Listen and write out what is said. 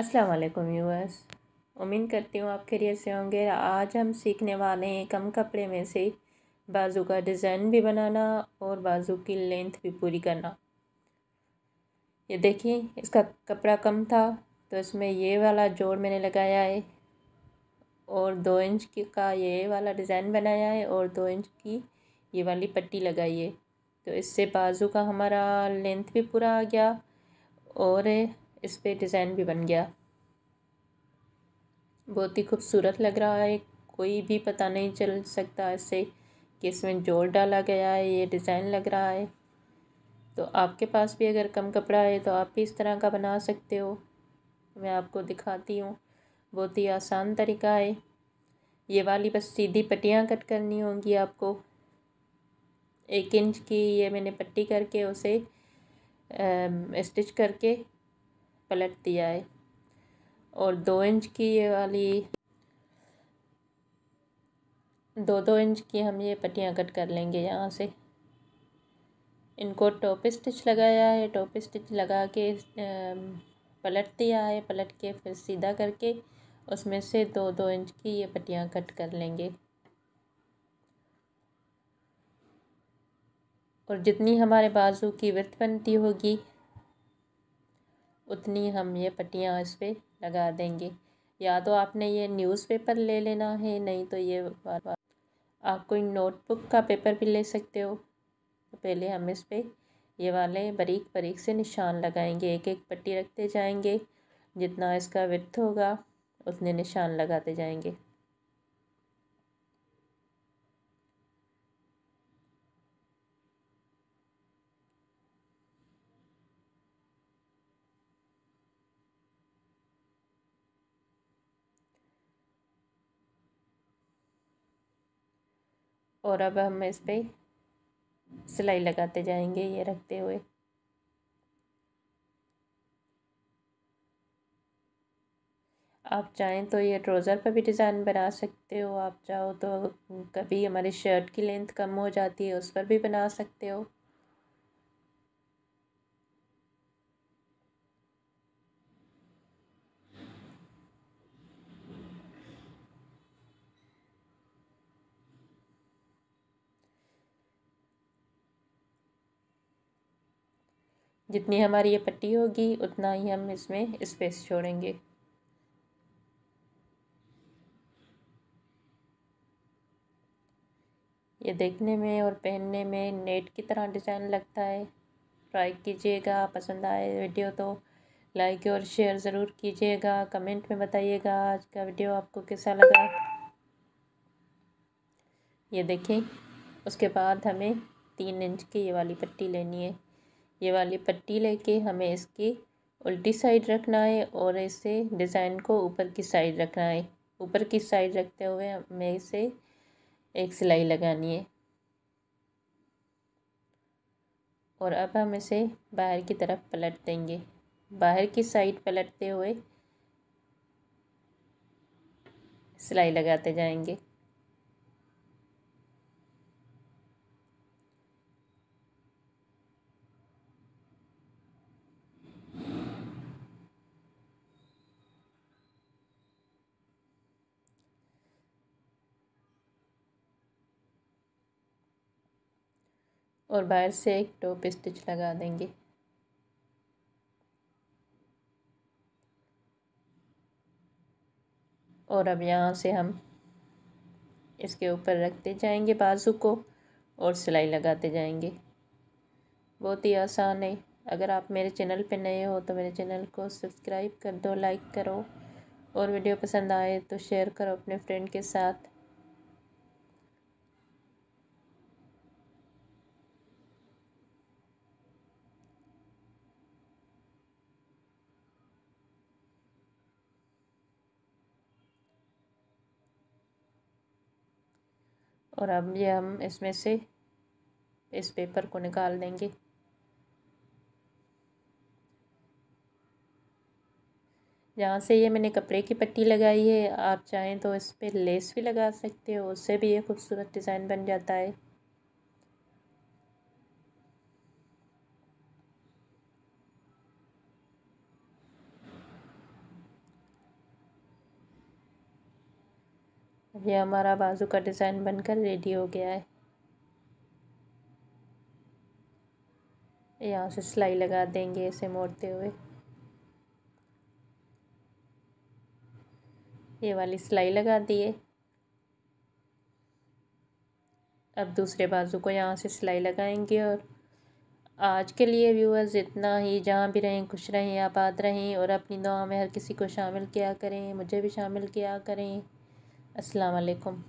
अस्सलाम वालेकुम व्यूअर्स उम्मीद करती हूँ आप खैरियत से होंगे आज हम सीखने वाले हैं कम कपड़े में से बाजू का डिज़ाइन भी बनाना और बाजू की लेंथ भी पूरी करना ये देखिए इसका कपड़ा कम था तो इसमें ये वाला जोड़ मैंने लगाया है और दो इंच की का ये वाला डिज़ाइन बनाया है और दो इंच की ये वाली पट्टी लगाई है तो इससे बाजू का हमारा लेंथ भी पूरा आ गया और इस पर डिज़ाइन भी बन गया बहुत ही खूबसूरत लग रहा है कोई भी पता नहीं चल सकता इससे कि इसमें जोड़ डाला गया है ये डिज़ाइन लग रहा है तो आपके पास भी अगर कम कपड़ा है तो आप भी इस तरह का बना सकते हो मैं आपको दिखाती हूँ बहुत ही आसान तरीका है ये वाली बस सीधी पट्टियाँ कट करनी होंगी आपको एक इंच की ये मैंने पट्टी करके उसे स्टिच करके पलट दिया है और दो इंच की ये वाली दो दो इंच की हम ये पट्टियाँ कट कर लेंगे यहाँ से इनको टॉप स्टिच लगाया है टॉप स्टिच लगा के पलट दिया है पलट के फिर सीधा करके उसमें से दो दो इंच की ये पट्टियाँ कट कर लेंगे और जितनी हमारे बाजू की वृत्त बनती होगी उतनी हम ये पट्टियाँ इस पर लगा देंगे या तो आपने ये न्यूज़पेपर ले लेना है नहीं तो ये बार बार आप कोई नोटबुक का पेपर भी ले सकते हो तो पहले हम इस पर ये वाले बारीक बारीक से निशान लगाएंगे एक एक पट्टी रखते जाएंगे जितना इसका विर्थ होगा उतने निशान लगाते जाएंगे और अब हम इस पर सिलाई लगाते जाएंगे ये रखते हुए आप चाहें तो ये ट्रोज़र पर भी डिज़ाइन बना सकते हो आप चाहो तो कभी हमारी शर्ट की लेंथ कम हो जाती है उस पर भी बना सकते हो जितनी हमारी ये पट्टी होगी उतना ही हम इसमें स्पेस छोड़ेंगे ये देखने में और पहनने में नेट की तरह डिज़ाइन लगता है ट्राई कीजिएगा पसंद आए वीडियो तो लाइक और शेयर ज़रूर कीजिएगा कमेंट में बताइएगा आज का वीडियो आपको कैसा लगा ये देखें उसके बाद हमें तीन इंच की ये वाली पट्टी लेनी है ये वाली पट्टी लेके हमें इसकी उल्टी साइड रखना है और इसे डिज़ाइन को ऊपर की साइड रखना है ऊपर की साइड रखते हुए हमें इसे एक सिलाई लगानी है और अब हम इसे बाहर की तरफ पलट देंगे बाहर की साइड पलटते हुए सिलाई लगाते जाएंगे और बाहर से एक टॉप स्टिच लगा देंगे और अब यहाँ से हम इसके ऊपर रखते जाएंगे बाजू को और सिलाई लगाते जाएंगे बहुत ही आसान है अगर आप मेरे चैनल पर नए हो तो मेरे चैनल को सब्सक्राइब कर दो लाइक करो और वीडियो पसंद आए तो शेयर करो अपने फ्रेंड के साथ और अब ये हम इसमें से इस पेपर को निकाल देंगे जहाँ से ये मैंने कपड़े की पट्टी लगाई है आप चाहें तो इस पर लेस भी लगा सकते हो उससे भी ये खूबसूरत डिज़ाइन बन जाता है ये हमारा बाजू का डिज़ाइन बनकर रेडी हो गया है यहाँ से सिलाई लगा देंगे इसे मोड़ते हुए ये वाली सिलाई लगा दिए अब दूसरे बाजू को यहाँ से सिलाई लगाएंगे और आज के लिए व्यूअर्स इतना ही जहाँ भी रहें खुश रहें आबाद रहें और अपनी दुआ में हर किसी को शामिल किया करें मुझे भी शामिल किया करें अस्सलाम वालेकुम